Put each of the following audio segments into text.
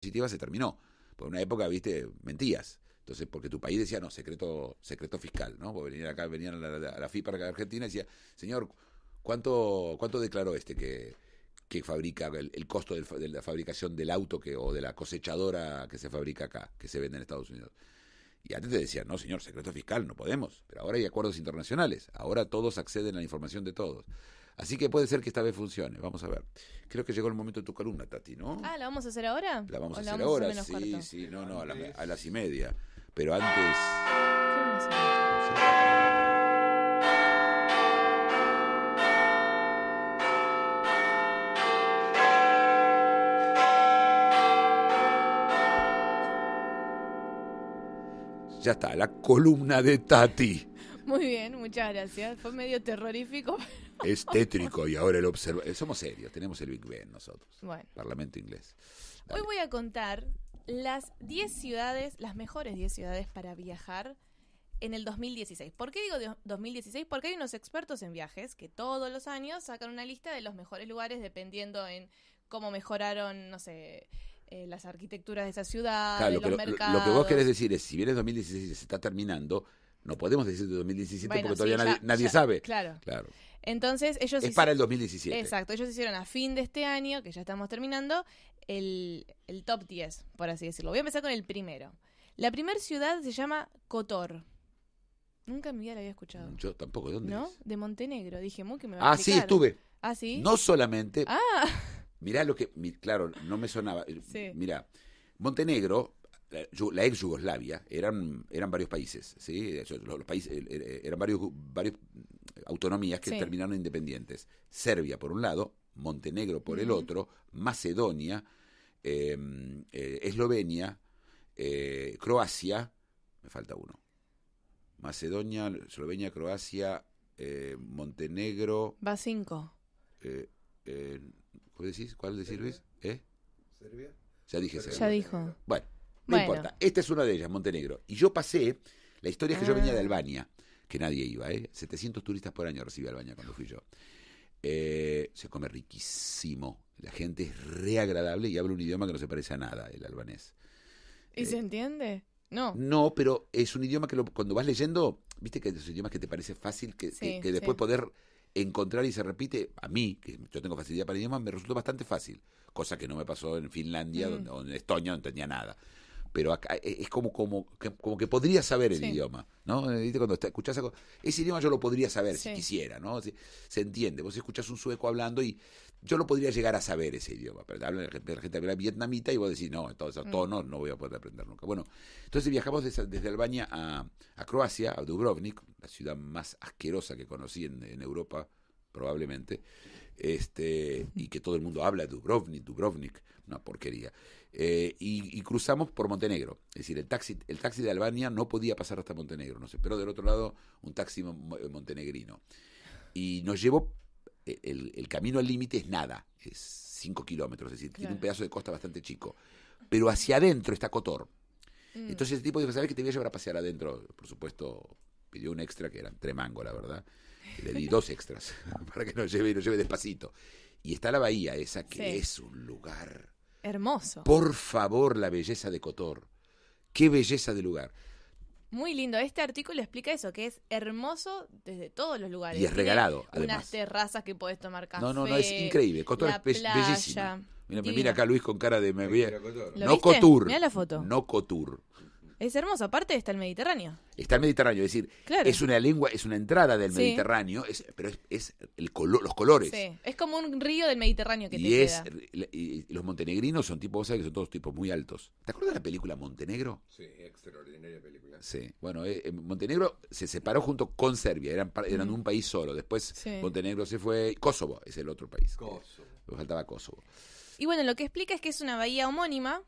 positiva se terminó. Por una época, viste, mentías. Entonces, porque tu país decía, no, secreto, secreto fiscal, ¿no? venían acá, venían a la, a FIPA de Argentina y decía, señor, ¿cuánto, cuánto declaró este que, que fabrica el, costo de la fabricación del auto que, o de la cosechadora que se fabrica acá, que se vende en Estados Unidos? Y antes te decían, no, señor, secreto fiscal, no podemos. Pero ahora hay acuerdos internacionales. Ahora todos acceden a la información de todos. Así que puede ser que esta vez funcione, vamos a ver. Creo que llegó el momento de tu columna, Tati, ¿no? Ah, ¿la vamos a hacer ahora? La vamos a hacer ahora, sí, sí, no, no, a, las y media. Pero antes... Ya está, la columna de Tati. Muy bien, muchas gracias. Fue medio terrorífico. Es tétrico y ahora el observa. Eh, somos serios, tenemos el Big Ben nosotros. Bueno. Parlamento inglés. Hoy voy a contar las 10 ciudades, las mejores 10 ciudades para viajar en el 2016. ¿Por qué digo 2016? Porque hay unos expertos en viajes que todos los años sacan una lista de los mejores lugares dependiendo en cómo mejoraron, no sé, eh, las arquitecturas de esa ciudad, los mercados. Lo, lo que vos querés decir es, si bien el 2016 se está terminando, no podemos decir de 2017 porque todavía nadie, sabe. Claro. Entonces ellos... Es para el 2017. Exacto, ellos hicieron a fin de este año, que ya estamos terminando, el, top 10, por así decirlo. Voy a empezar con el primero. La primera ciudad se llama Cotor. Nunca en mi vida la había escuchado. Yo tampoco, ¿de dónde? ¿No? De Montenegro. Dije, muy que me va a Ah, sí, estuve. Ah, sí. No solamente. Ah. Mirá lo que. claro, no me sonaba. Sí. Mirá, Montenegro la, ex Yugoslavia eran, eran varios países, ¿sí? Los, eh, eh, eh, eran varios, mm, autonomías que terminaron independientes. Serbia por un lado, Montenegro por el otro, Macedonia, em, Eslovenia, Croacia, me falta uno. Macedonia, Eslovenia, Croacia, Montenegro. Va cinco. ¿Cuál decís, cuál Luis? ¿Eh? Serbia. Ya dije Serbia. Ya dijo. Bueno. No importa. Esta es una de ellas, Montenegro. Y yo pasé, la historia es que yo venía de ah. Albania, que nadie iba, ¿eh? 700 turistas por año recibí Albania cuando fui yo. Eh, se come riquísimo. La gente es reagradable agradable y habla un idioma que no se parece a nada, el albanés. ¿Y se eh, entiende? No. No, pero es un idioma que cuando vas leyendo, viste que es un idioma que te parece fácil, que, que, después poder encontrar y se repite, a mí, que yo tengo facilidad para idiomas, me resultó bastante fácil. Cosa que no me pasó en Finlandia donde, o en Estonia, no entendía nada pero eh, es como, como, que, como que podría saber el idioma, ¿no? Eh, Cuando escuchas ese idioma yo lo podría saber si quisiera, ¿no? Se, entiende, vos escuchás un sueco hablando y yo lo podría llegar a saber ese idioma, pero habla la gente habla vietnamita y vos decís, no, todo todo mm. tono no voy a poder aprender nunca. Bueno, entonces viajamos desde, desde Albania a, a, Croacia, a Dubrovnik, la ciudad más asquerosa que conocí en, en Europa, probablemente este, y que todo el mundo habla de Dubrovnik, Dubrovnik, una porquería. Eh, y, cruzamos por Montenegro. Es decir, el taxi, el taxi de Albania no podía pasar hasta Montenegro, no sé pero del otro lado un taxi eh, montenegrino. Y nos llevó, eh, el, camino al límite es nada, es cinco kilómetros, es decir, tiene un pedazo de costa bastante chico. Pero hacia adentro está Cotor. Mm. Entonces el tipo dijo, ¿sabes que te voy a llevar a pasear adentro? Por supuesto, pidió un extra que era tremango, la verdad. Le di dos extras para que nos lleve, nos lleve despacito. Y está la bahía esa que es un lugar. Hermoso. Por favor, la belleza de Cotor. Qué belleza de lugar. Muy lindo. Este artículo explica eso, que es hermoso desde todos los lugares. Y es regalado, Unas terrazas que puedes tomar café. No, no, no, es increíble. Cotor es playa, Mira, acá Luis con cara de No Cotur. foto. No Cotur. Es hermoso, aparte está el Mediterráneo. Está el Mediterráneo, es decir, es una lengua, es una entrada del Mediterráneo, pero es, el color, los colores. Sí. es como un río del Mediterráneo que y es, Y, los montenegrinos son tipos, vos sabés que son todos tipos muy altos. ¿Te acuerdas de la película Montenegro? Sí, extraordinaria película. Sí, bueno, eh, eh, Montenegro se separó junto con Serbia, eran, eran un país solo. Después Montenegro se fue, Kosovo es el otro país. Kosovo. faltaba Kosovo. Y bueno, lo que explica es que es una bahía homónima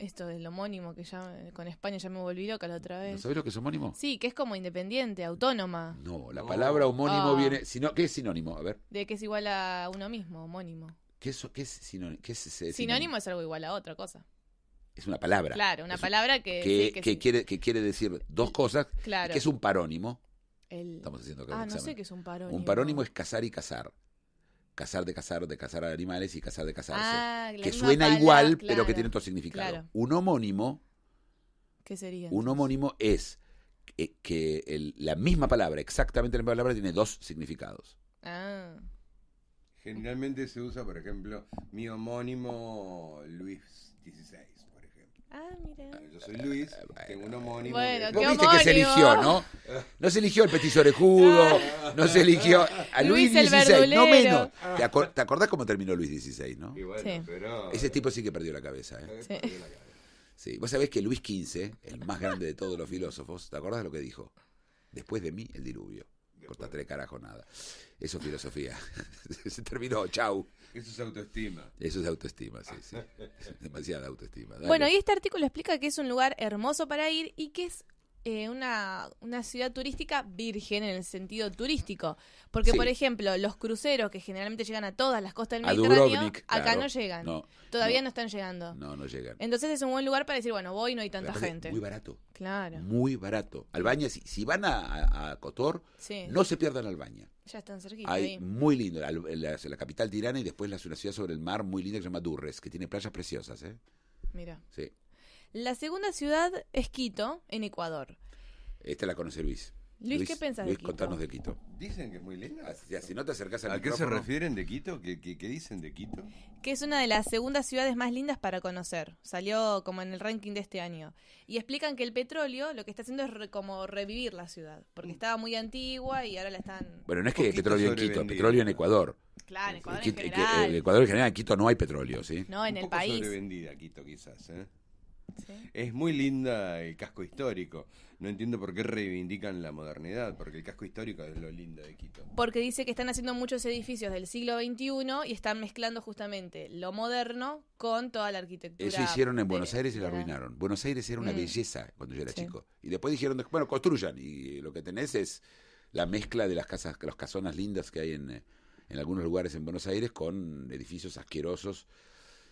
esto del homónimo, que ya con España ya me volví loca la otra vez. ¿No sabés lo que es homónimo? Sí, que es como independiente, autónoma. No, la palabra oh. homónimo ah. viene. Sino, ¿Qué es sinónimo? A ver. De que es igual a uno mismo, homónimo. ¿Qué es, qué sinónimo? es, Sinónimo es algo igual a otra cosa. Es una palabra. Claro, una palabra que... que, quiere, que quiere decir dos cosas. Claro. Que es un parónimo. Estamos haciendo Ah, no sé qué es un parónimo. Un parónimo es casar y casar cazar de cazar, de cazar a animales y cazar de casarse ah, que suena igual, pero que tiene otro significado. Un homónimo. ¿Qué sería? Un homónimo es que, la misma palabra, exactamente la misma palabra, tiene dos significados. Ah. Generalmente se usa, por ejemplo, mi homónimo Luis XVI. Ah, yo soy Luis, tengo un homónimo. Bueno, que... ¿Vos viste que se eligió, ¿no? No se eligió el petiso orejudo, ah. no se eligió a Luis, XVI, no menos. ¿Te, acordás cómo terminó Luis XVI, no? Ese tipo sí que perdió la cabeza, ¿eh? Sí. Vos sabés que Luis XV, el más grande de todos los filósofos, ¿te acordás lo que dijo? Después de mí, el diluvio importa tres carajo nada. Eso es filosofía. Se terminó, chau. Eso es autoestima. Eso es autoestima, sí, sí. Demasiada autoestima. Bueno, y este artículo explica que es un lugar hermoso para ir y que es eh, una, ciudad turística virgen en el sentido turístico. Porque, por ejemplo, los cruceros que generalmente llegan a todas las costas del Mediterráneo, acá no llegan. Todavía no, están llegando. No, no llegan. Entonces es un buen lugar para decir, bueno, voy no hay tanta gente. Muy barato. Claro. Muy barato. Albaña, si, si van a, Cotor, no se pierdan Albaña. Ya están Muy lindo. La, la, de capital tirana y después la, ciudad sobre el mar muy linda que se llama Durres, que tiene playas preciosas. ¿eh? Mira. Sí. La segunda ciudad es Quito, en Ecuador. Esta la conoce Luis. Luis, ¿qué pensás de Quito? contanos de Quito. Dicen que es muy linda. Ah, si, no te acercas al ¿A qué se refieren de Quito? ¿Qué, dicen de Quito? Que es una de las segundas ciudades más lindas para conocer. Salió como en el ranking de este año. Y explican que el petróleo lo que está haciendo es como revivir la ciudad. Porque mm. estaba muy antigua y ahora la están... Bueno, no es que petróleo en Quito, petróleo en Ecuador. Claro, en eh, Ecuador en, eh, general. En eh, Ecuador en general, en Quito no hay petróleo, ¿sí? No, en Un el poco país. sobrevendida Quito quizás, ¿eh? Es muy linda el casco histórico. No entiendo por qué reivindican la modernidad, porque el casco histórico es lo lindo de Quito. Porque dice que están haciendo muchos edificios del siglo XXI y están mezclando justamente lo moderno con toda la arquitectura. Eso hicieron en Buenos Aires y lo arruinaron. Buenos Aires era una mm. belleza cuando yo era chico. Y después dijeron, bueno, construyan. Y eh, lo que tenés es la mezcla de las casas, las casonas lindas que hay en, eh, en algunos lugares en Buenos Aires con edificios asquerosos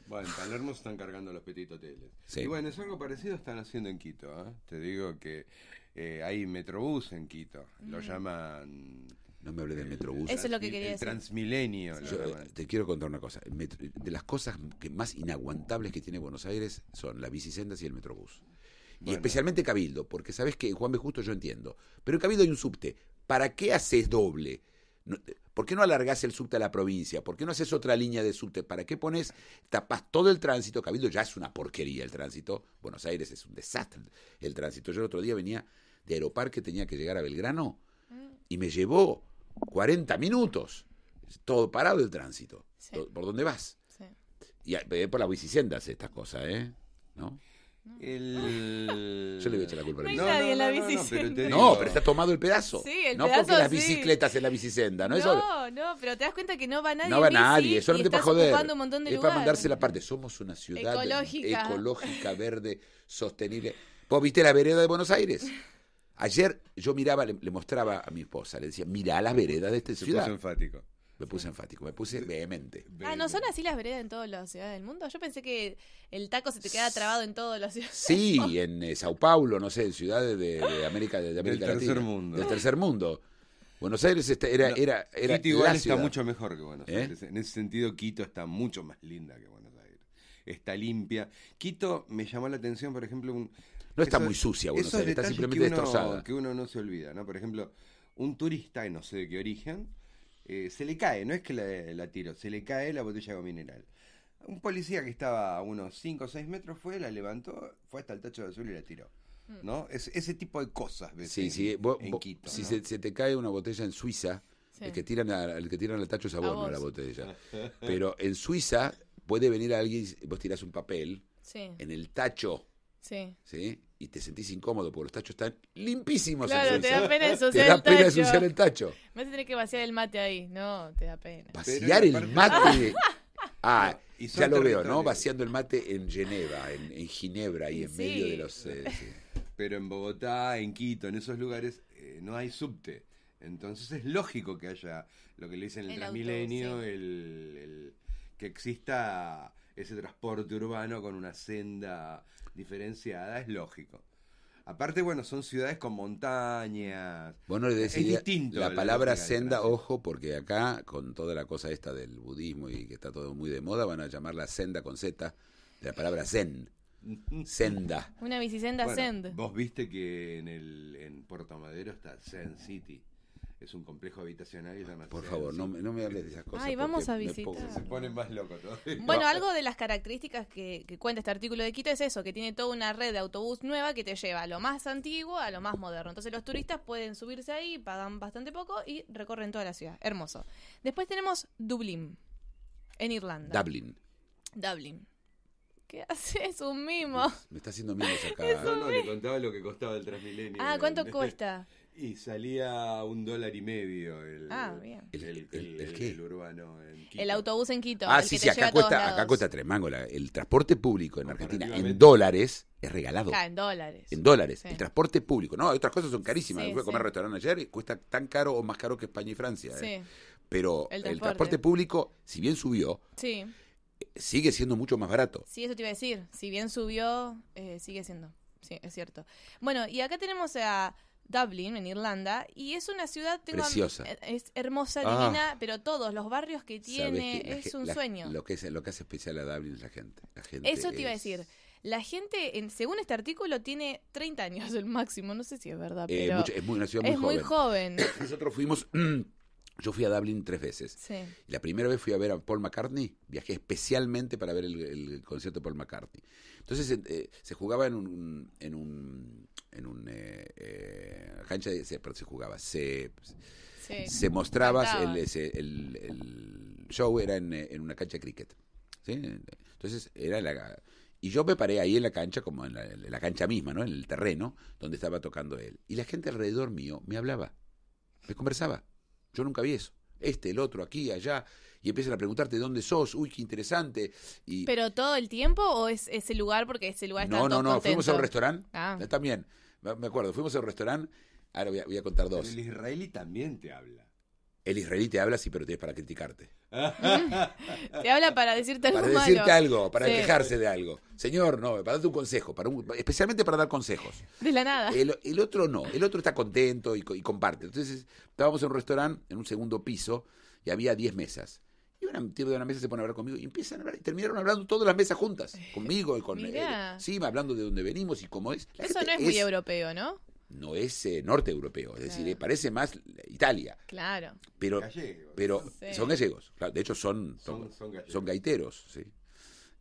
bueno, en Palermo se están cargando los petit hoteles. Y bueno, es algo parecido están haciendo en Quito. ¿eh? Te digo que eh, hay Metrobús en Quito. Lo llaman... No me hablé de Metrobús. Eso es lo que quería decir. Transmilenio. Eh, te quiero contar una cosa. De las cosas que más inaguantables que tiene Buenos Aires son las bicisendas y el Metrobús. Y especialmente Cabildo, porque sabes que Juan B. Justo yo entiendo. Pero en Cabildo hay un subte. ¿Para qué haces doble? Eh, ¿Por qué no alargás el subte a la provincia? ¿Por qué no haces otra línea de subte? ¿Para qué pones, tapás todo el tránsito? Cabildo ya es una porquería el tránsito. Buenos Aires es un desastre el tránsito. Yo el otro día venía de Aeroparque, tenía que llegar a Belgrano y me llevó 40 minutos. Todo parado el tránsito. ¿Por dónde vas? Y por la bicicenda estas cosas, ¿eh? ¿No? Yo le voy a echar la culpa no, pero, está tomado el pedazo. no pedazo, porque las bicicletas en la bicicenda. No, no, no, pero te das cuenta que no va nadie. No va nadie, solamente para joder. Un montón de es para mandarse la parte. Somos una ciudad ecológica, ecológica verde, sostenible. Vos viste la vereda de Buenos Aires. Ayer yo miraba, le, mostraba a mi esposa, le decía, mirá las veredas de esta ciudad. Me puse enfático, me puse vehemente. Ah, ah ¿no son así las veredas en todas las ciudades del mundo? Yo pensé que el taco se te queda trabado en todas las ciudades. Sí, en eh, Sao Paulo, no sé, en ciudades de, América, del Latina. Tercer mundo. Del tercer mundo. Buenos Aires este era, era, igual está mucho mejor que Buenos ¿Eh? Aires. En ese sentido, Quito está mucho más linda que Buenos Aires. Está limpia. Quito me llamó la atención, por ejemplo, un... No está muy sucia Buenos Aires, está simplemente destrozada. Que uno no se olvida, ¿no? Por ejemplo, un turista, no sé de qué origen, eh, se le cae, no es que la, tiro, se le cae la botella con mineral. Un policía que estaba a unos 5 o 6 metros fue, la levantó, fue hasta el tacho de azul y la tiró. Mm. ¿No? Es, ese tipo de cosas. si se, te cae una botella en Suiza, el, que tiran el que al tacho es a la botella. Pero en Suiza puede venir alguien, vos tirás un papel, en el tacho Sí. ¿Sí? Y te sentís incómodo porque los tachos están limpísimos. Claro, te da pena ensuciar el tacho. Te da pena ensuciar el tacho. Me vas a tener que vaciar el mate ahí. No, te da pena. Vaciar el mate. Ah, y ya lo veo, ¿no? Vaciando el mate en Geneva, en, Ginebra y en medio de los... Eh, sí. Pero en Bogotá, en Quito, en esos lugares eh, no hay subte. Entonces es lógico que haya lo que le dicen el, el Transmilenio, el, que exista ese transporte urbano con una senda diferenciada, es lógico. Aparte, bueno, son ciudades con montañas. Bueno, es distinto. La, palabra senda, ojo, porque acá, con toda la cosa esta del budismo y que está todo muy de moda, van a llamar la senda con Z, de la palabra zen. Senda. Una bicisenda Zen. Vos viste que en, el, en Puerto Madero está Zen City es un complejo habitacional y Por favor, no, no, me hables de esas cosas. Ay, vamos a visitar. Se ponen más locos Bueno, algo de las características que, cuenta este artículo de Quito es eso, que tiene toda una red de autobús nueva que te lleva a lo más antiguo a lo más moderno. Entonces los turistas pueden subirse ahí, pagan bastante poco y recorren toda la ciudad. Hermoso. Después tenemos Dublín, en Irlanda. Dublín. Dublín. ¿Qué hace? Es un mimo. Me está haciendo mimos acá. No, no, contaba lo que costaba el Transmilenio. Ah, ¿cuánto cuesta? Y salía un dólar y medio el, ah, el, el, urbano. En Quito. El autobús en Quito. Ah, sí, sí, acá, cuesta, acá cuesta tres mangos. el transporte público en Argentina en dólares es regalado. Ah, en dólares. En dólares. El transporte público. No, otras cosas son carísimas. Fui a comer restaurante ayer y cuesta tan caro o más caro que España y Francia. ¿eh? Pero el transporte. público, si bien subió, eh, sigue siendo mucho más barato. Sí, eso te iba a decir. Si bien subió, eh, sigue siendo. Sí, es cierto. Bueno, y acá tenemos a Dublín, en Irlanda, y es una ciudad tengo eh, es hermosa, ah. divina, pero todos los barrios que tiene es un sueño. Lo que es, lo que hace especial a Dublín es la gente. Eso te iba a decir. La gente, en, según este artículo, tiene 30 años el máximo. No sé si es verdad, eh, pero es muy, una muy joven. Nosotros fuimos yo fui a Dublin tres veces. la primera vez fui a ver a Paul McCartney, viajé especialmente para ver el, concierto de Paul McCartney. Entonces eh, eh, se jugaba en un, en un, en un eh, cancha, de, se, se jugaba, se, se mostraba, el, el, show era en, una cancha de cricket. ¿sí? Entonces era la... Y yo me paré ahí en la cancha, como en la, en la cancha misma, ¿no? En el terreno donde estaba tocando él. Y la gente alrededor mío me hablaba, me conversaba. Yo nunca vi eso. Este, el otro, aquí, allá, y empiezan a preguntarte dónde sos, uy, qué interesante. Y... ¿Pero todo el tiempo o es ese lugar porque ese lugar está No, no, no, fuimos a un restaurante. Ah. También, me acuerdo, fuimos a un restaurante. Ahora voy a, contar dos. el israelí también te habla. El israelí te habla sí, pero te para criticarte. te habla para decirte algo. Para decirte algo, para quejarse de algo. Señor, no, para darte un consejo, especialmente para dar consejos. De la nada. El, otro no, el otro está contento y, comparte. Entonces, estábamos en un restaurante, en un segundo piso, y había 10 mesas. Y un tipo de una mesa se pone a hablar conmigo y empiezan a hablar y terminaron hablando todas las mesas juntas, conmigo y con él. Sí, eh, hablando de dónde venimos y cómo es. Eso no es muy europeo, ¿no? no es eh, norte europeo, es decir, eh, le parece más Italia. Claro. Pero, gallegos, pero son gallegos, de hecho son, son, gaiteros, sí.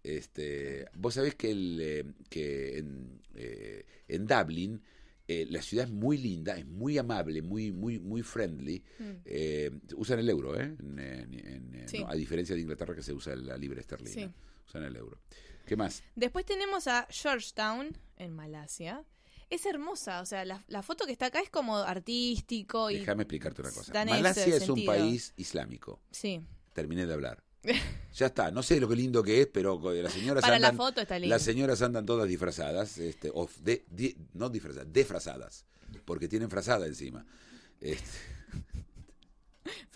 Este, vos sabés que, eh, que en, en Dublin la ciudad es muy linda, es muy amable, muy, muy, muy friendly. Mm. usan el euro, a diferencia de Inglaterra que se usa la libre esterlina. Usan el euro. ¿Qué más? Después tenemos a Georgetown, en Malasia es hermosa. O sea, la, foto que está acá es como artístico. Y Déjame explicarte una cosa. Malasia es un país islámico. Sí. Terminé de hablar. ya está, no sé lo que lindo que es, pero las señoras andan, la foto está Las señoras andan todas disfrazadas, este, de, no disfrazadas, desfrazadas, porque tienen frazada encima. Este.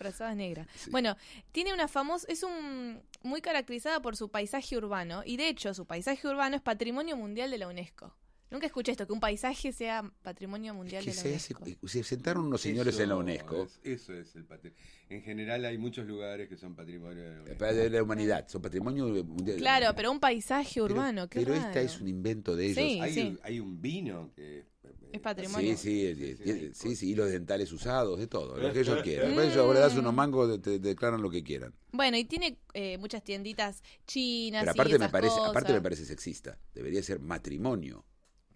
negra. Bueno, tiene una famosa, es un muy caracterizada por su paisaje urbano, y de hecho su paisaje urbano es patrimonio mundial de la UNESCO. Nunca escuché esto, que un paisaje sea patrimonio mundial de la UNESCO. Se, se, sentaron unos señores en la UNESCO. eso es el patrimonio. En general hay muchos lugares que son patrimonio de la, eh, de la humanidad, son patrimonio mundial. Claro, pero un paisaje urbano, Pero, pero este esta es un invento de ellos. hay, un vino que eh, es patrimonio. Sí, sí, sí, sí, dentales usados, de todo, lo que ellos eh, quieran. Después ellos le das unos mangos, te, declaran lo que quieran. Bueno, y tiene muchas tienditas chinas. Pero aparte, me parece, aparte me parece sexista, debería ser matrimonio.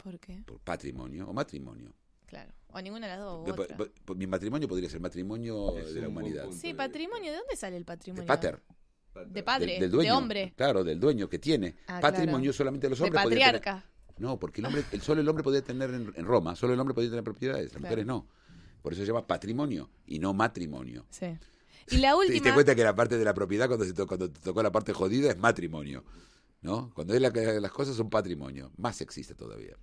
¿Por qué? Por patrimonio o matrimonio. Claro. O ninguna de las dos. Mi matrimonio podría ser matrimonio de la humanidad. Sí, patrimonio. ¿De dónde sale el patrimonio? De pater. De padre, de hombre. Claro, del dueño que tiene. Ah, patrimonio solamente solamente los hombres. patriarca. no, porque el hombre, el, solo el hombre podía tener en, Roma, solo el hombre podía tener propiedades, las mujeres no. Por eso se llama patrimonio y no matrimonio. Sí. Y la última. Te cuenta que la parte de la propiedad, cuando, se cuando te tocó la parte jodida, es matrimonio. ¿no? Cuando es la las cosas son patrimonio. Más existe todavía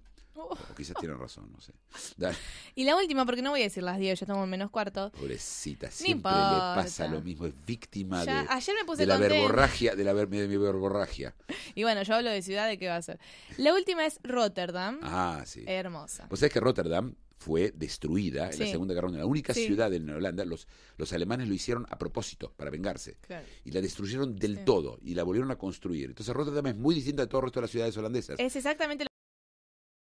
quizás tienen razón, no sé. Y la última, porque no voy a decir las 10, ya estamos en menos cuarto. Pobrecita, siempre le pasa lo mismo, es víctima de, la verborragia, de, la mi verborragia. Y bueno, yo hablo de ciudad, ¿de qué va a ser? La última es Rotterdam. Ah, sí. Hermosa. Pues es que Rotterdam fue destruida en la Segunda Guerra Mundial. La única ciudad de Holanda, los, los alemanes lo hicieron a propósito, para vengarse. Y la destruyeron del todo y la volvieron a construir. Entonces Rotterdam es muy distinta de todo el resto de las ciudades holandesas. Es exactamente